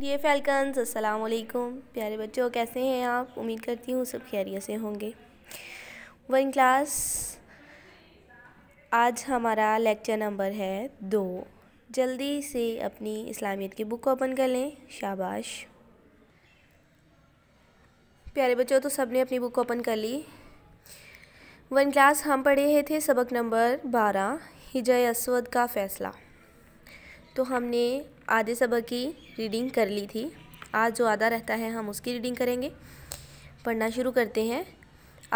dear फैलकन्स अस्सलाम वालेकुम प्यारे बच्चों कैसे हैं आप उम्मीद करती हूँ सब खैरियत से होंगे वन क्लास आज हमारा लेक्चर नंबर है दो जल्दी से अपनी इस्लामियत की बुक ओपन कर लें शाबाश प्यारे बच्चों तो सब ने अपनी बुक ओपन कर ली वन क्लास हम पढ़े हुए थे सबक नंबर बारह हिजय असवद का फ़ैसला तो हमने आधे सबक की रीडिंग कर ली थी आज जो आधा रहता है हम उसकी रीडिंग करेंगे पढ़ना शुरू करते हैं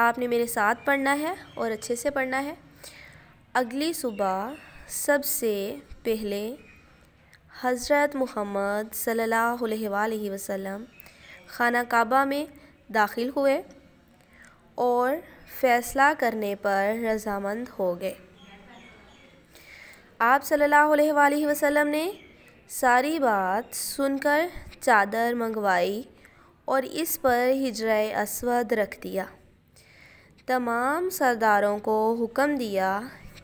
आपने मेरे साथ पढ़ना है और अच्छे से पढ़ना है अगली सुबह सबसे पहले हज़रत मोहम्मद सल्लल्लाहु अलैहि वसल्लम खाना काबा में दाखिल हुए और फ़ैसला करने पर रजामंद हो गए आप सल्लल्लाहु अलैहि वसल्लम ने सारी बात सुनकर चादर मंगवाई और इस पर हिजरा असवद रख दिया तमाम सरदारों को हुक्म दिया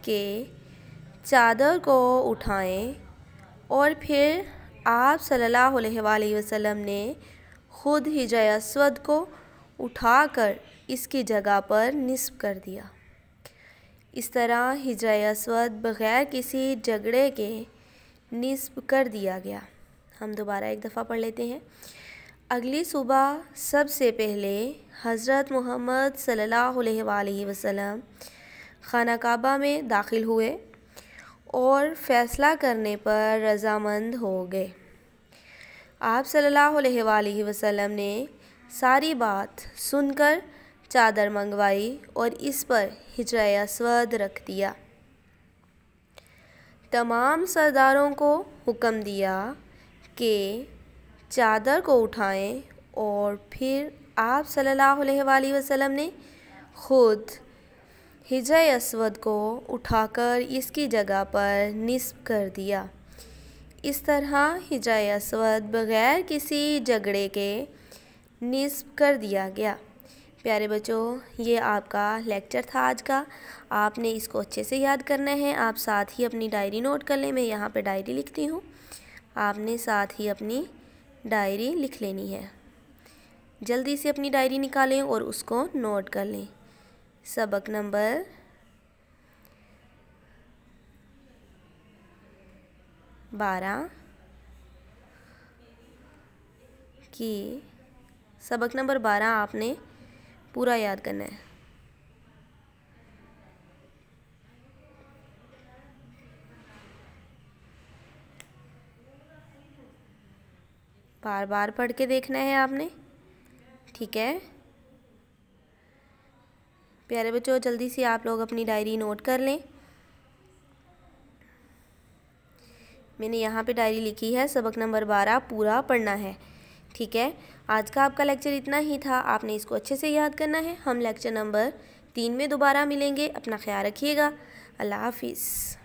कि चादर को उठाएं और फिर आप सल्लल्लाहु अलैहि वसल्लम ने ख़ुद हिजरा असवद को उठाकर इसकी जगह पर निस्ब कर दिया इस तरह हिजरा अस्वद बग़ैर किसी झगड़े के नस्ब कर दिया गया हम दोबारा एक दफ़ा पढ़ लेते हैं अगली सुबह सबसे पहले हज़रत मोहम्मद सल्ला वसम खाना काबा में दाखिल हुए और फ़ैसला करने पर रजामंद हो गए आप सल्लल्लाहु अलैहि वसल्लम ने सारी बात सुनकर चादर मंगवाई और इस पर हिजरा स्वद रख दिया तमाम सरदारों को हुक्म दिया कि चादर को उठाएं और फिर आप सल्ला वसलम ने खुद हिजय अस्वद को उठाकर इसकी जगह पर नस्ब कर दिया इस तरह हिजय अस्वद बग़ैर किसी झगड़े के नस्ब कर दिया गया प्यारे बच्चों ये आपका लेक्चर था आज का आपने इसको अच्छे से याद करना है आप साथ ही अपनी डायरी नोट कर लें मैं यहाँ पे डायरी लिखती हूँ आपने साथ ही अपनी डायरी लिख लेनी है जल्दी से अपनी डायरी निकालें और उसको नोट कर लें सबक नंबर बारह की सबक नंबर बारह आपने पूरा याद करना है बार बार पढ़ के देखना है आपने ठीक है प्यारे बच्चों जल्दी से आप लोग अपनी डायरी नोट कर लें मैंने यहाँ पे डायरी लिखी है सबक नंबर बारह पूरा पढ़ना है ठीक है आज का आपका लेक्चर इतना ही था आपने इसको अच्छे से याद करना है हम लेक्चर नंबर तीन में दोबारा मिलेंगे अपना ख्याल रखिएगा अल्लाह हाफिज़